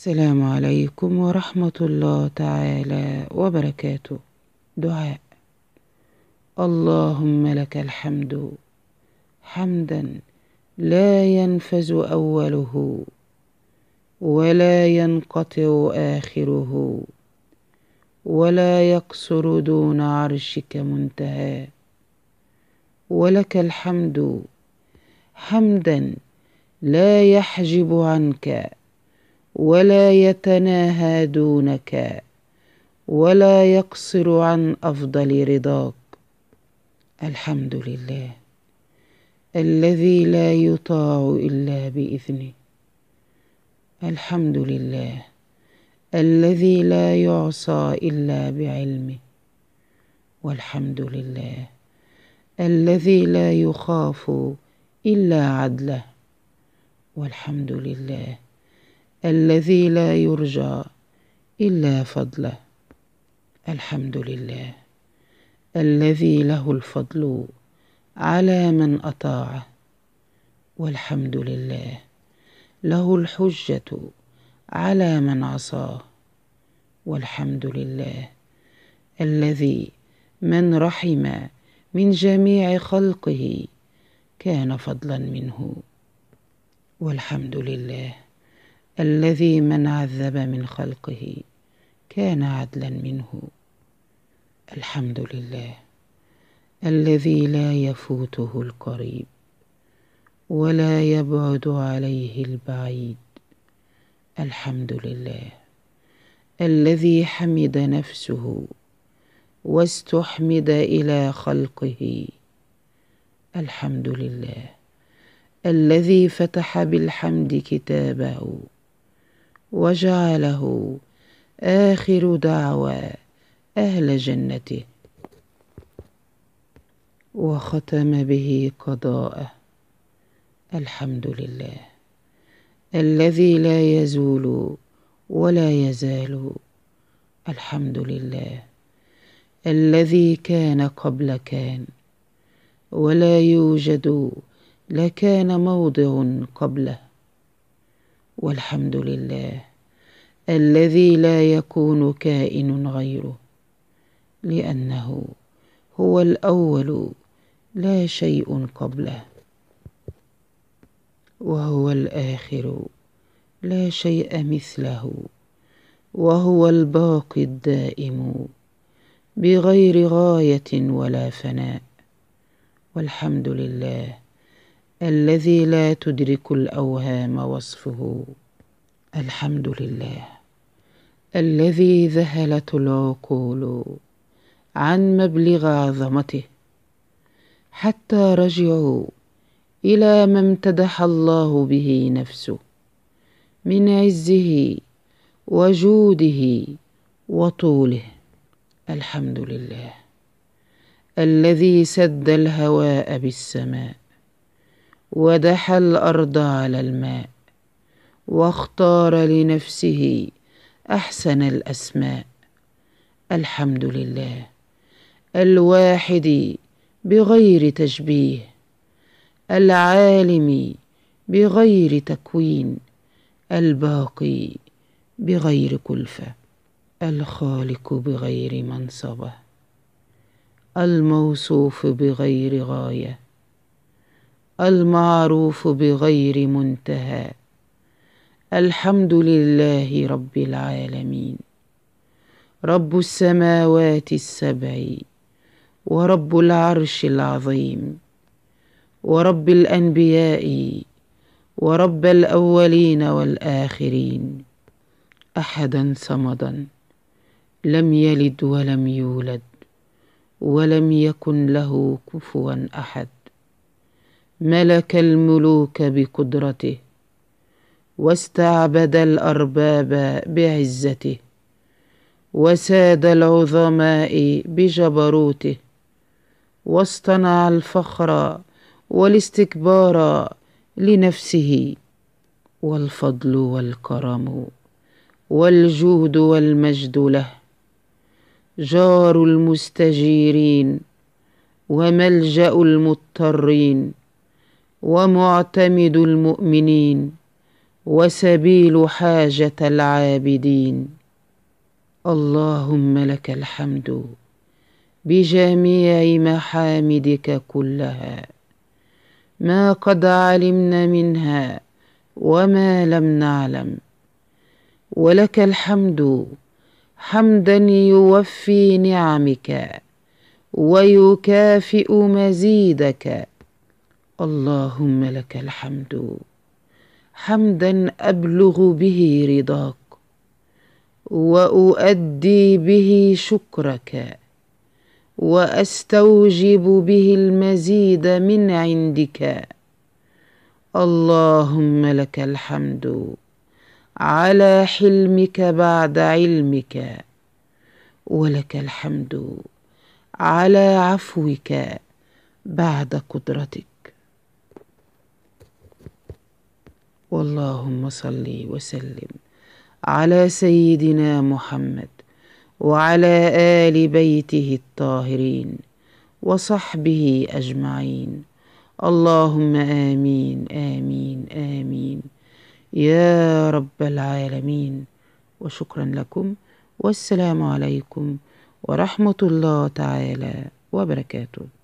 السلام عليكم ورحمة الله تعالى وبركاته دعاء اللهم لك الحمد حمدا لا ينفذ أوله ولا ينقطع آخره ولا يقصر دون عرشك منتهى ولك الحمد حمدا لا يحجب عنك ولا يتناهى دونك ولا يقصر عن افضل رضاك الحمد لله الذي لا يطاع الا باذنه الحمد لله الذي لا يعصى الا بعلمه والحمد لله الذي لا يخاف الا عدله والحمد لله الذي لا يرجى إلا فضله الحمد لله الذي له الفضل على من أطاعه والحمد لله له الحجة على من عصاه والحمد لله الذي من رحم من جميع خلقه كان فضلا منه والحمد لله الذي من عذب من خلقه كان عدلا منه الحمد لله الذي لا يفوته القريب ولا يبعد عليه البعيد الحمد لله الذي حمد نفسه واستحمد الى خلقه الحمد لله الذي فتح بالحمد كتابه وجعله آخر دعوى أهل جنته وختم به قضاءه الحمد لله الذي لا يزول ولا يزال الحمد لله الذي كان قبل كان ولا يوجد لكان موضع قبله والحمد لله الذي لا يكون كائن غيره لأنه هو الأول لا شيء قبله وهو الآخر لا شيء مثله وهو الباقي الدائم بغير غاية ولا فناء والحمد لله الذي لا تدرك الأوهام وصفه الحمد لله الذي ذهلت العقول عن مبلغ عظمته حتى رجعوا الى ما امتدح الله به نفسه من عزه وجوده وطوله الحمد لله الذي سد الهواء بالسماء ودح الارض على الماء واختار لنفسه احسن الاسماء الحمد لله الواحد بغير تشبيه العالم بغير تكوين الباقي بغير كلفه الخالق بغير منصبه الموصوف بغير غايه المعروف بغير منتهى الحمد لله رب العالمين رب السماوات السبع ورب العرش العظيم ورب الانبياء ورب الاولين والاخرين احدا صمدا لم يلد ولم يولد ولم يكن له كفوا احد ملك الملوك بقدرته واستعبد الأرباب بعزته وساد العظماء بجبروته واصطنع الفخر والاستكبار لنفسه والفضل والكرم والجود والمجد له جار المستجيرين وملجا المضطرين ومعتمد المؤمنين وسبيل حاجة العابدين اللهم لك الحمد بجميع محامدك كلها ما قد علمنا منها وما لم نعلم ولك الحمد حمدا يوفي نعمك ويكافئ مزيدك اللهم لك الحمد حمدا ابلغ به رضاك واؤدي به شكرك واستوجب به المزيد من عندك اللهم لك الحمد على حلمك بعد علمك ولك الحمد على عفوك بعد قدرتك واللهم صل وسلم على سيدنا محمد وعلى ال بيته الطاهرين وصحبه اجمعين اللهم امين امين امين يا رب العالمين وشكرا لكم والسلام عليكم ورحمه الله تعالى وبركاته